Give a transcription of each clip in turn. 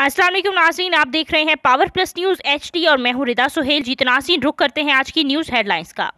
असलम नाजीन आप देख रहे हैं पावर प्लस न्यूज़ एच और मैं हूँ रिदा सुहेल जीत रुख रुक करते हैं आज की न्यूज़ हेडलाइंस का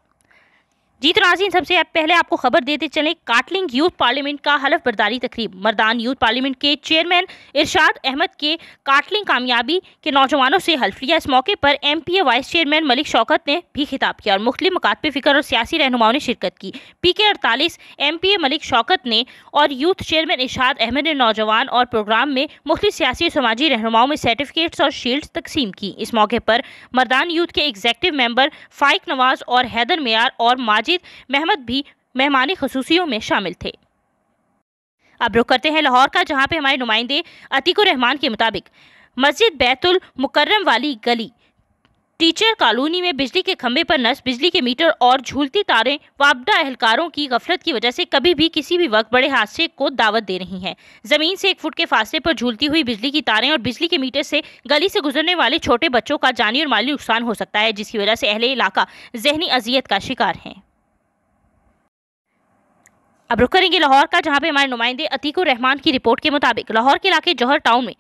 जीत नाजीन सबसे आप पहले आपको खबर देते चले काटलिंग यूथ पार्लियामेंट का हलफ बर्दारी तकरीब मर्दान यूथ पार्लियामेंट के चेयरमैन इरशाद अहमद के काटलिंग कामयाबी के नौजवानों से हल्फ लिया इस मौके पर M P A vice chairman Malik Shaukat ने भी खिताब किया और मुख्तु मकातब फ़िक्र और सियासी रहनुमाओं ने शिरकत की पी के अड़तालीस M P A Malik Shaukat ने और यूथ चेयरमैन इरशाद अहमद ने नौजवान और प्रोग्राम में मुख्त सियासी और समाजी रहनुमाओं में सर्टिफिकेट्स और शील्ड तकसीम की इस मौके पर मर्दान यूथ के एग्जैक्टिव मेम्बर फ़ाइक नवाज़ और हैदर मेयार और माजिद रशीद महमद भी मेहमानी खसूसियों में शामिल थे अब रुख करते हैं लाहौर का जहां पे हमारे नुमाइंदे अतीकुर रहमान के मुताबिक मस्जिद बैतुल मुकर्रम वाली गली टीचर कॉलोनी में बिजली के खंभे पर नस बिजली के मीटर और झूलती तारें वापडा अहलकारों की गफलत की वजह से कभी भी किसी भी वक्त बड़े हादसे को दावत दे रही हैं ज़मीन से एक फुट के फासले पर झूलती हुई बिजली की तारें और बिजली के मीटर से गली से गुजरने वाले छोटे बच्चों का जानी और माली नुकसान हो सकता है जिसकी वजह से अहले इलाका जहनी अजियत का शिकार हैं अब रुक करेंगे लाहौर का जहां पे हमारे नुमाइंदे अतीकुर रहमान की रिपोर्ट के मुताबिक लाहौर के इलाके जौहर टाउन में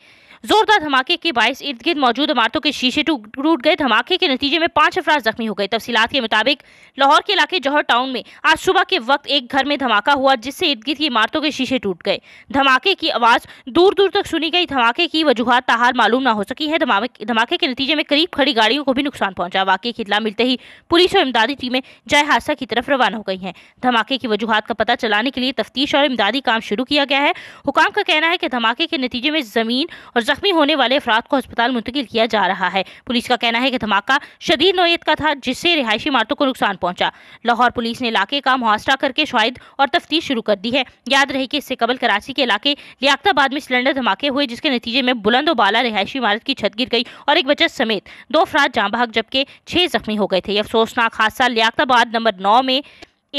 जोरदार धमाके के बायस इर्द गिर्द मौजूद इमारतों के शीशे टूट गए धमाके के नतीजे में पांच अफराज जख्मी हो गए तफसीत के मुताबिक लाहौर के इलाके जौहर टाउन में आज सुबह के वक्त एक घर में धमाका हुआ जिससे इर्द गिर्द की इमारतों के शीशे टूट गए धमाके की आवाज़ दूर दूर तक सुनी गई धमाके की वजूहत ताहार मालूम ना हो सकी है धमाके के नतीजे में करीब खड़ी गाड़ियों को भी नुकसान पहुंचा वाकई की इतला मिलते ही पुलिस और इमदादी टीमें जय हादसा की तरफ रवाना हो गई हैं धमाके की वजूहत का पता चलाने के लिए तफ्तीश और इमदादी काम शुरू किया गया है हुकाम का कहना है कि धमाके के नतीजे में ज़मीन और जख्मी होने वाले अफराद को अस्पताल मुंतकिल किया जा रहा है पुलिस का कहना है कि धमाका शदीद नोयत का था जिससे रिहायशी इमारतों को नुकसान पहुंचा लाहौर पुलिस ने इलाके का मुआसरा करके शायद और तफ्तीश शुरू कर दी है याद रहे कि इससे कबल कराची के इलाके लियाताबाद में सिलेंडर धमाके हुए जिसके नतीजे में बुलंद वाला रिहायशी इमारत की छत गिर गई और एक बचत समेत दो अफराद जाँ बहक जबकि छः जख्मी हो गए थे अफसोसनाक हादसा लियाताबाद नंबर नौ में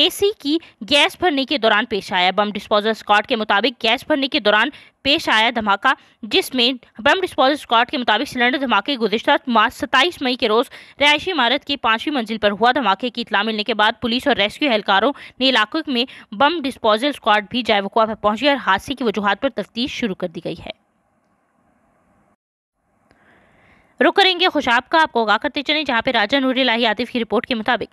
एसी की गैस भरने के दौरान पेश आया बम डिस्पोजल स्क्वाड के मुताबिक गैस भरने के दौरान पेश आया धमाका जिसमें बम डिस्पोजल स्क्वाड के मुताबिक सिलेंडर धमाके गुजशत मार्च सत्ताईस मई के रोज रिहायशी इमारत की पांचवीं मंजिल पर हुआ धमाके की इतला मिलने के बाद पुलिस और रेस्क्यू एहलकारों ने इलाकों में बम डिस्पोजल स्क्वाड भी जायवकुआ पर पहुंची और हादसे की वजूहत पर तफ्तीश शुरू कर दी गई है रुक करेंगे खुशाब का आपको आगा करते चले जहाँ पर राजा नूरी लाही आतिफ की रिपोर्ट के मुताबिक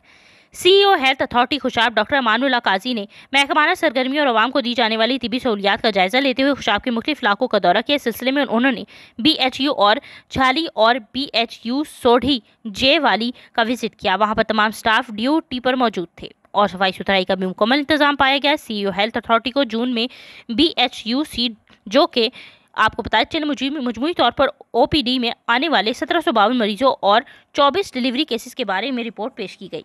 CEO health authority Khushab doctor Amanullah Qazi ने महकमाना सरगर्मियों और आवाम को दी जाने वाली तबी सहूलियात का जायजा लेते हुए खुशाब के मुख्तु इलाकों का दौरा किया इस सिलसिले में उन्होंने बी एच यू और झाली और बी एच यू सोढ़ी जे वाली का विजिट किया वहाँ पर तमाम स्टाफ ड्यूटी पर मौजूद थे और सफाई सुथराई का भी मुकम्मल इंतजाम पाया गया सीईओ हेल्थ अथॉरिटी को जून में बी एच यू सी जो के आपको बताया चले मजमू तौर पर ओपीडी में आने वाले सत्रह सौ बावन मरीजों और चौबीस डिलीवरी केसेस के बारे में रिपोर्ट पेश की गई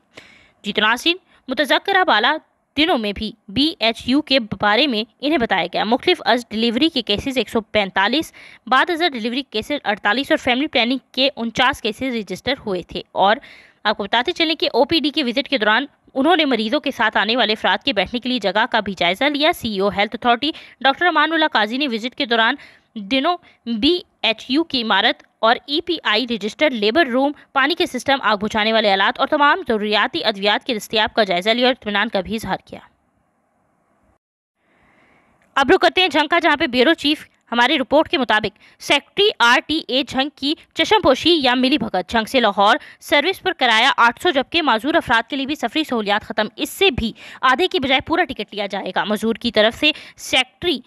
सिंह मुतजकरा बाला दिनों में भी बी एच यू के बारे में इन्हें बताया गया मुख्तफ अज डिलीवरी के केसेस 145, बाद अजर डिलीवरी केसेस 48 और फैमिली प्लानिंग के उनचास केसेस रजिस्टर हुए थे और आपको बताते चलें कि ओपीडी के विजिट के दौरान उन्होंने मरीजों के साथ आने वाले अफराद के बैठने के लिए जगह का भी जायजा लिया CEO health authority doctor Amanullah Qazi ने विजिट के दौरान दिनों बी एच यू की इमारत और ईपीआई रजिस्टर्ड लेबर रूम पानी के सिस्टम आग बुझाने वाले आलात और तमाम ज़रूरियाती अद्वियात के दस्तियाब का जायजा लिया और इतमान का भी इजहार किया अब रुक करते हैं झंग का जहाँ पे ब्यूरो चीफ हमारी रिपोर्ट के मुताबिक secretary R T A Jhang की चशमपोशी या मिली भगत झंग से लाहौर सर्विस पर कराया 800 जबकि माजूर अफराद के लिए भी सफरी सहूलियात ख़त्म इससे भी आधे की बजाय पूरा टिकट लिया जाएगा मजदूर की तरफ से सेक्रेटरी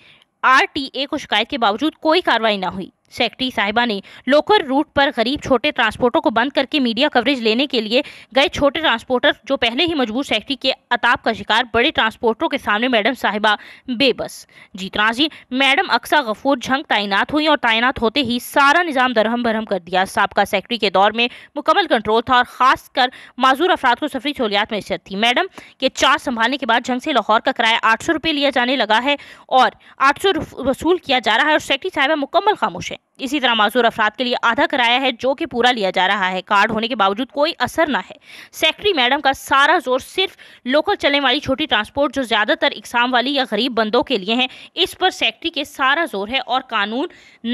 आर टी ए को शिकायत के बावजूद कोई कार्रवाई ना हुई सेक्रेटरी साहिबा ने लोकल रूट पर गरीब छोटे ट्रांसपोर्टर को बंद करके मीडिया कवरेज लेने के लिए गए छोटे ट्रांसपोर्टर जो पहले ही मजबूर सेक्रेटरी के अताप का शिकार बड़े ट्रांसपोर्टरों के सामने मैडम साहिबा बेबस जी जी मैडम अक्सा गफूर झंग तैनात हुई और तैनात होते ही सारा निज़ाम दरहम बरहम कर दिया सबका सेक्रेटरी के दौर में मुकम्मल कंट्रोल था और ख़ासकर माजूर अफराद को सफरी सहूलियात में थी मैडम के चार्ज संभालने के बाद झंग से लाहौर का किराया आठ सौ लिया जाने लगा है और आठ सौ वसूल किया जा रहा है और सेक्रेटरी साहिबा मुकम्मल खामोश है है इसी तरह मासूर अफराद के लिए आधा कराया है जो कि पूरा लिया जा रहा है कार्ड होने के बावजूद कोई असर ना है सेक्रेटरी मैडम का सारा जोर सिर्फ लोकल चलने वाली छोटी ट्रांसपोर्ट जो ज़्यादातर इकसाम वाली या गरीब बंदों के लिए हैं इस पर सेक्रेटरी के सारा जोर है और कानून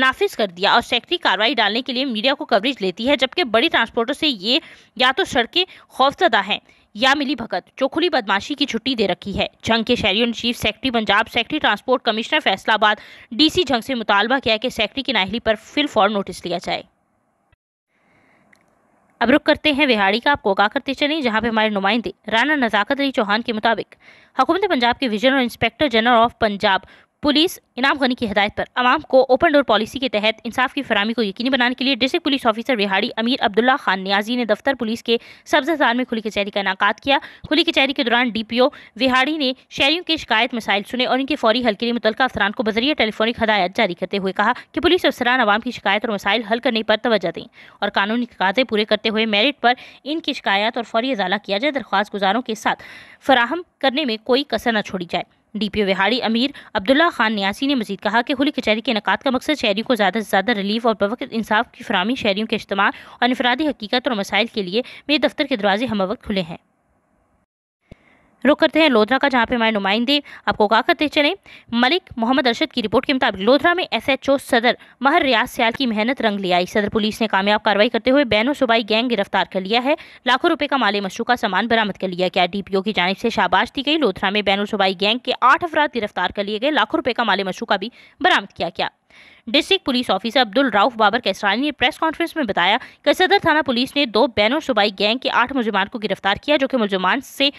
नाफिज कर दिया और सेक्रेटरी कार्रवाई डालने के लिए मीडिया को कवरेज लेती है जबकि बड़ी ट्रांसपोर्टों से ये या तो सड़कें खौफजदा हैं या मिली भगत चोखुली बदमाशी की छुट्टी दे रखी है जंग के शहरी chief secretary Punjab secretary transport commissioner Faisalabad DC Jhang से मुतालबा किया कि सेक्रेटरी की नाहली पर फिल फॉर नोटिस लिया जाए अब रुक करते हैं विहाड़ी का आपको आगा करते चलें जहां पे हमारे नुमाइंदे राना नजाकत अली चौहान के मुताबिक हुकूमत पंजाब के विजन और inspector general of Punjab police Inam Ghani की हदायत पर आवाम को ओपन डोर पॉलिसी के तहत इंसाफ की फरामी को यकीनी बनाने के लिए डिस्ट्रिक्ट पुलिस ऑफिसर बिहारी अमीर अब्दुल्ला खान न्याजी ने दफ्तर पुलिस के सब्जाजार में खुली कचहरी का इनका किया खुली कचहरी के दौरान डी पी ओ विहाड़ी ने शहरियों के शिकायत मसाइल सुने और इनके फौरी हल के लिए मुतल अफसरान को बजरिया टेलीफोनिक हदायत जारी करते हुए कहा कि पुलिस अफसरान आवाम की शिकायत और मसाइल हल करने पर तोज्जा दें और कानूनी काजे पूरे करते हुए मेरिट पर इनकी शिकायत और फौरी अजाला किया जाए दरख्वास्त गुजारों के साथ फराहम करने में कोई कसर न छोड़ी जाए डीपीओ विहाड़ी अमीर अब्दुल्ला खान न्यासी ने मजीद कहा कि हुली कचहरी के इनका का मकसद शहरीों को ज़्यादा से ज़्यादा रिलीफ और बवक़ इंसाफ की फरहमी शहरीों के अज्तम और इफरादी हकीकत और मसाइल के लिए मेरे दफ्तर के दरवाजे हम वक्त खुले हैं रुक करते हैं लोधरा का जहाँ पे हमारे नुमाइंदे आपको कहा करते चले मलिक मोहम्मद अरशद की रिपोर्ट के मुताबिक लोधरा में एसएचओ सदर महर रियाज सियाल की मेहनत रंग लिया आई सदर पुलिस ने कामयाब कार्रवाई करते हुए बैनो सुबाई गैंग गिरफ्तार कर लिया है लाखों रुपए का माले मशरू का सामान बरामद कर लिया गया डीपीओ की जानब से शाबाश दी गई लोधरा में बैनो सुबाई गैंग के आठ अफराद गिरफ्तार कर लिए गए लाखों रुपए का माले मशरू का भी बरामद किया गया district police officer Abdul Rauf Babar Qaisrani ने प्रेस कॉन्फ्रेंस में बताया कि सदर थाना पुलिस ने दो बैनो सूबाई गैंग के आठ मुजमान को गिरफ्तार किया जो कि मुजमान से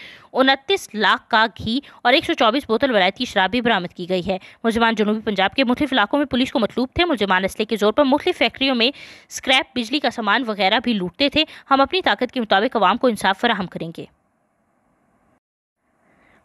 उनतीस लाख का घी और एक सौ चौबीस बोतल वरायती शराब भी बरामद की गई है मुजमान जनूबी पंजाब के मुख्तफ इलाकों में पुलिस को मतलूब थे मुजमान असले के जोर पर मुख्त फैक्ट्रियों में स्क्रैप बिजली का सामान वगैरह भी लूटते थे हम अपनी ताकत के मुताबिक आवाम को इंसाफ फराहम करेंगे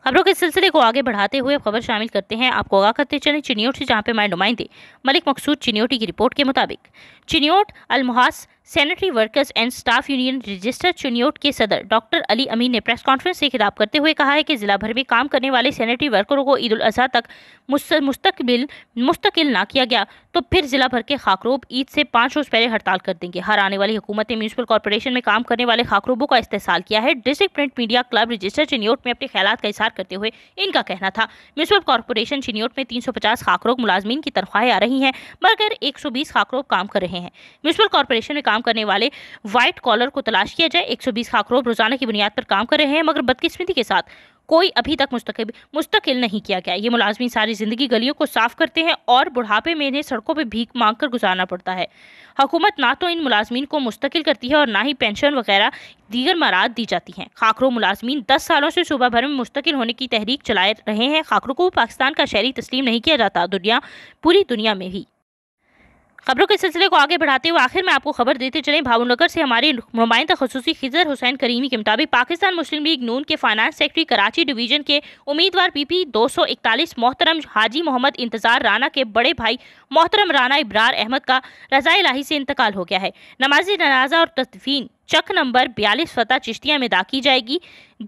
खबरों के सिलसिले को आगे बढ़ाते हुए खबर शामिल करते हैं आपको आगा करते चले चिनियोट से जहाँ पे हमारे नुमाइंदे मलिक मकसूद चिनियोटी की रिपोर्ट के मुताबिक चिनियोट अलमुहास sanitary workers and staff union register Chiniot के सदर डॉक्टर अली अमीन ने प्रेस कॉन्फ्रेंस से खिताब करते हुए कहा है कि जिला भर में काम करने वाले सैनिटरी वर्करों को ईद उल अजहा तक मुस्तकिल मुस्तकिल ना किया गया तो फिर जिला भर के खाकरोब ईद से पाँच रोज़ पहले हड़ताल कर देंगे हर आने वाली हुकूमत ने म्यूनसिपल कॉरपोरेशन में काम करने वाले खाकरोबों का इस्तेसाल किया है district print media club register Chiniot में अपने ख्याल का इशार करते हुए इनका कहना था म्यूनसिपल कॉरपोरेशन चिनियोट में तीन सौ पचास खाकरोब मुलाजमीन की तनख्वाहें आ रही हैं मगर एक सौ बीस खाकरोब काम कर रहे हैं म्यूनसिपल कॉरपोरेशन में काम करने वाले व्हाइट कॉलर को तलाश किया जाए 120 सौ खाकरोब रोजाना की बुनियाद पर काम कर रहे हैं मगर बदकिस्मती के साथ कोई अभी तक मुस्तकिल मुस्तकिल नहीं किया गया ये मुलाजमी सारी ज़िंदगी गलियों को साफ करते हैं और बुढ़ापे में इन्हें सड़कों पर भीख मांग कर गुजारना पड़ता है हुकूमत ना तो इन मुलाजमीन को मुस्तकिल करती है और ना ही पेंशन वगैरह दीगर मारात दी जाती हैं खाखरो मुलाजमीन दस सालों से सुबह भर में मुस्तकिल होने की तहरीक चलाए रहे हैं खाखरों को पाकिस्तान का शहरी तस्लीम नहीं किया जाता दुनिया पूरी दुनिया में भी खबरों के सिलसिले को आगे बढ़ाते हुए आखिर में आपको खबर देते चले भावनगर से हमारे नुमाइंदा खसूसी खिजर हुसैन करीमी के मुताबिक पाकिस्तान मुस्लिम लीग नून के फाइनेंस सेक्रेटरी कराची डिवीजन के उम्मीदवार पीपी 241 मोहतरम हाजी मोहम्मद इंतजार राना के बड़े भाई मोहतरम राना इब्रार अहमद का रजा लाही से इंतकाल हो गया है नमाजी जनाजा और तदफीन चक नंबर बयालीस फतः चिश्तिया में दा की जाएगी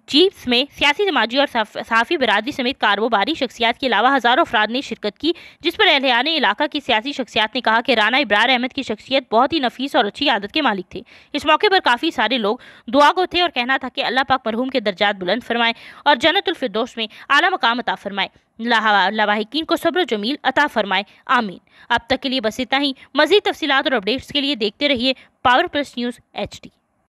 जीप्स में सियासी समाजी और सहाफ़ी बरदरी समेत कारोबारी शख्सियात के अलावा हज़ारों अफराद ने शिरकत की जिस पर एहलियान इलाका की सियासी शख्सियात ने कहा कि राना इब्रार अहमद की शख्सियत बहुत ही नफीस और अच्छी आदत के मालिक थे इस मौके पर काफ़ी सारे लोग दुआगो थे और कहना था कि अल्लाह पाक मरहूम के दर्जात बुलंद फरमाएँ और जन्नतफरदोश में आला मकाम अता फरमाएँ लवाहिकीन को सब्र जमील अता फरमाए आमीन अब तक के लिए बस इतना ही मजीद तफसीत और अपडेट्स के लिए देखते रहिए पावर प्लस न्यूज़ एच